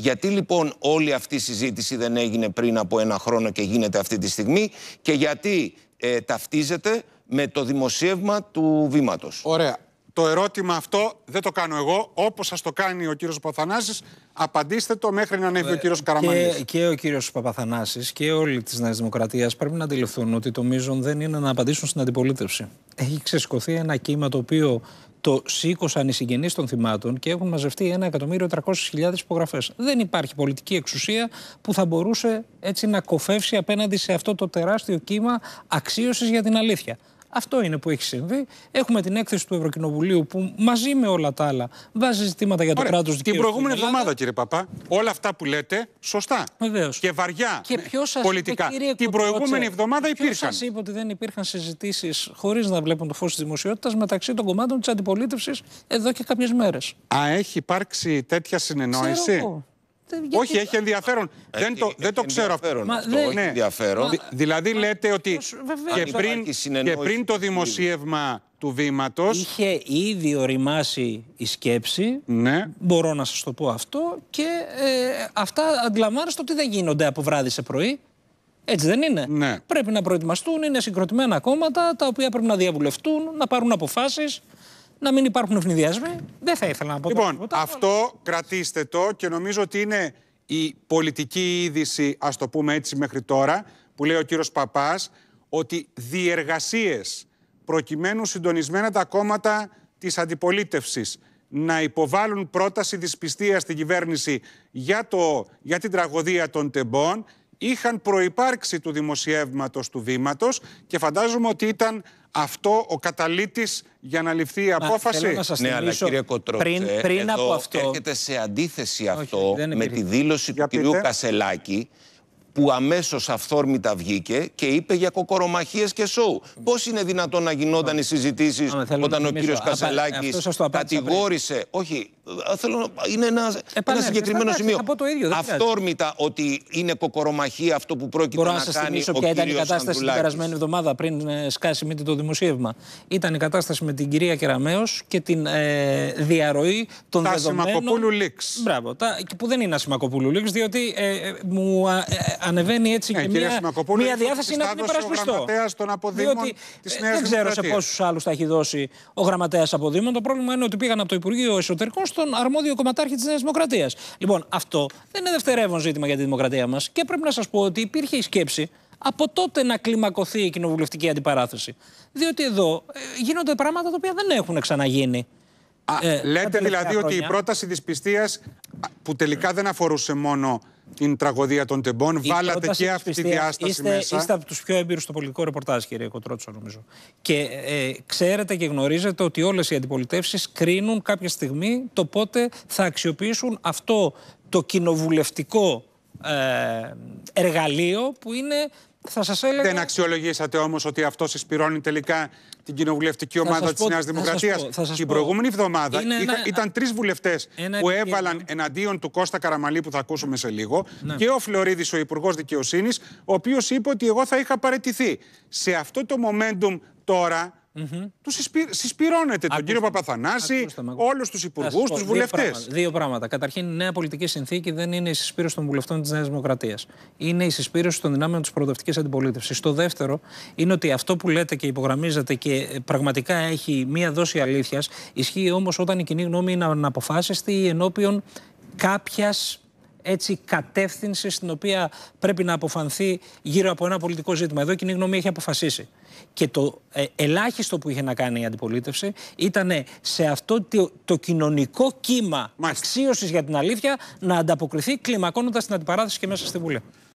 Γιατί λοιπόν όλη αυτή η συζήτηση δεν έγινε πριν από ένα χρόνο και γίνεται αυτή τη στιγμή και γιατί ε, ταυτίζεται με το δημοσίευμα του βήματος. Ωραία. Το ερώτημα αυτό δεν το κάνω εγώ. Όπως σας το κάνει ο κύριος Παπαθανάσης, απαντήστε το μέχρι να ανέβει ο ε, κύριος Καραμανής. Και, και ο κύριος Παπαθανάσης και όλοι της Νέας Δημοκρατίας πρέπει να αντιληφθούν ότι το μείζον δεν είναι να απαντήσουν στην αντιπολίτευση. Έχει ξεσηκωθεί ένα κύμα το οποίο το σήκωσαν οι συγγενείς των θυμάτων και έχουν μαζευτεί 1.300.000 υπογραφές. Δεν υπάρχει πολιτική εξουσία που θα μπορούσε έτσι να κοφεύσει απέναντι σε αυτό το τεράστιο κύμα αξίωσης για την αλήθεια. Αυτό είναι που έχει συμβεί. Έχουμε την έκθεση του Ευρωκοινοβουλίου που μαζί με όλα τα άλλα βάζει ζητήματα για το κράτο δικαίου. Την προηγούμενη εβδομάδα, κύριε Παπά, όλα αυτά που λέτε, σωστά. Βεβαίως. Και βαριά και ναι, πολιτικά. Είπε, την προηγούμενη εβδομάδα υπήρχαν. σας είπα ότι δεν υπήρχαν συζητήσεις χωρίς να βλέπουν το φως της δημοσιότητας μεταξύ των κομμάτων της αντιπολίτευσης εδώ και κάποιες μέρες. Α, έχει υπάρξει τέτοια συνεννόηση. Ε, Όχι, έχει ενδιαφέρον. δεν το, δεν το ξέρω αυτό. Έχει ενδιαφέρον. δηλαδή, λέτε ότι και, πριν, και πριν το δημοσίευμα του βήματος. Είχε ήδη οριμάσει η σκέψη. Ναι. Μπορώ να σας το πω αυτό. Και ε, αυτά αντιλαμβάνεστε ότι δεν γίνονται από βράδυ σε πρωί. Έτσι δεν είναι. Ναι. Πρέπει να προετοιμαστούν. Είναι συγκροτημένα κόμματα τα οποία πρέπει να διαβουλευτούν, να πάρουν αποφάσεις να μην υπάρχουν ευνηδιασμοί. Δεν θα ήθελα να πω Λοιπόν, αυτό κρατήστε το και νομίζω ότι είναι η πολιτική είδηση, ας το πούμε έτσι μέχρι τώρα, που λέει ο κύριος Παπάς, ότι διεργασίες προκειμένου συντονισμένα τα κόμματα της αντιπολίτευσης να υποβάλουν πρόταση δυσπιστία στην κυβέρνηση για, το, για την τραγωδία των τεμπών είχαν προϋπάρξει του δημοσιεύματος του βήματος και φαντάζομαι ότι ήταν αυτό ο καταλήτης για να ληφθεί η απόφαση. ναι, αλλά κύριε πριν, ε, πριν από αυτό... έρχεται σε αντίθεση αυτό με τη δήλωση του κυρίου Κασελάκη που αμέσως αυθόρμητα βγήκε και είπε για κοκορομαχίες και σοου. Πώ Πώς είναι δυνατόν να γινόταν οι συζητήσει όταν ο κύριος Κασελάκης κατηγόρησε... Όχι, θέλω, είναι ένα, ένα συγκεκριμένο σημείο. Από το ίδιο, Αυτόρμητα ότι είναι κοκορομαχία αυτό που πρόκειται Μπορώ να, να σας κάνει ο ποια ήταν η κατάσταση την περασμένη εβδομάδα πριν ε, σκάσει μύτη το δημοσίευμα. Ήταν η κατάσταση με την κυρία Κεραμέως και την ε, διαρροή των τα δεδομένων. Τα Σημακοπούλου Λίξ. Μπράβο. Τα, που δεν είναι Σημακοπούλου Λίξ, διότι ε, ε, μου ε, ε, ανεβαίνει έτσι και μια, μια διάθεση να την υπερασπιστώ. Διότι δεν ξέρω σε πόσους άλλους τα έχει δώσει ο γραμματέας αποδήμων. Το πρόβλημα είναι ότι πήγαν από το Υπουργείο Εσωτερικών στο στον αρμόδιο κομματάρχη της Νέας Δημοκρατίας. Λοιπόν, αυτό δεν είναι δευτερεύον ζήτημα για τη δημοκρατία μας και πρέπει να σας πω ότι υπήρχε η σκέψη από τότε να κλιμακωθεί η κοινοβουλευτική αντιπαράθεση. Διότι εδώ ε, γίνονται πράγματα τα οποία δεν έχουν ξαναγίνει. Α, ε, λέτε δηλαδή ότι η πρόταση της πιστείας που τελικά δεν αφορούσε μόνο την τραγωδία των τεμπών. Βάλατε και αυτή τη διάσταση είστε, μέσα. Είστε από τους πιο έμπειρους στο πολιτικό ρεπορτάζ, κύριε Κοτρότσο, νομίζω. Και ε, ξέρετε και γνωρίζετε ότι όλες οι αντιπολιτεύσεις κρίνουν κάποια στιγμή το πότε θα αξιοποιήσουν αυτό το κοινοβουλευτικό ε, εργαλείο που είναι θα σας έλεγα... Δεν αξιολογήσατε όμως ότι αυτό συσπηρώνει τελικά την κοινοβουλευτική ομάδα τη Νέα Δημοκρατία. Την προηγούμενη εβδομάδα ήταν τρεις βουλευτές που έβαλαν εναντίον του Κώστα Καραμαλή, που θα ακούσουμε σε λίγο, ναι. και ο Φλωρίδης, ο Υπουργός Δικαιοσύνης, ο οποίος είπε ότι εγώ θα είχα παραιτηθεί. Σε αυτό το momentum τώρα Mm-hmm. Του συσπηρώνεται τον κύριο Παπαθανάση, όλους τους υπουργούς, του βουλευτέ. Δύο, πράγματα. Καταρχήν, η νέα πολιτική συνθήκη δεν είναι η συσπήρωση των βουλευτών της Νέας Δημοκρατίας. Είναι η συσπήρωση των δυνάμεων της προοδευτικής αντιπολίτευσης. Το δεύτερο είναι ότι αυτό που λέτε και υπογραμμίζετε και πραγματικά έχει μία δόση αλήθειας, ισχύει όμως όταν η κοινή γνώμη είναι αναποφάσιστη ενώπιον κάποιας έτσι κατεύθυνση στην οποία πρέπει να αποφανθεί γύρω από ένα πολιτικό ζήτημα. Εδώ η κοινή γνώμη έχει αποφασίσει. Και το ε, ελάχιστο που είχε να κάνει η αντιπολίτευση ήταν σε αυτό το, το κοινωνικό κύμα αξίωσης για την αλήθεια να ανταποκριθεί κλιμακώνοντας την αντιπαράθεση και μέσα στη Βουλή.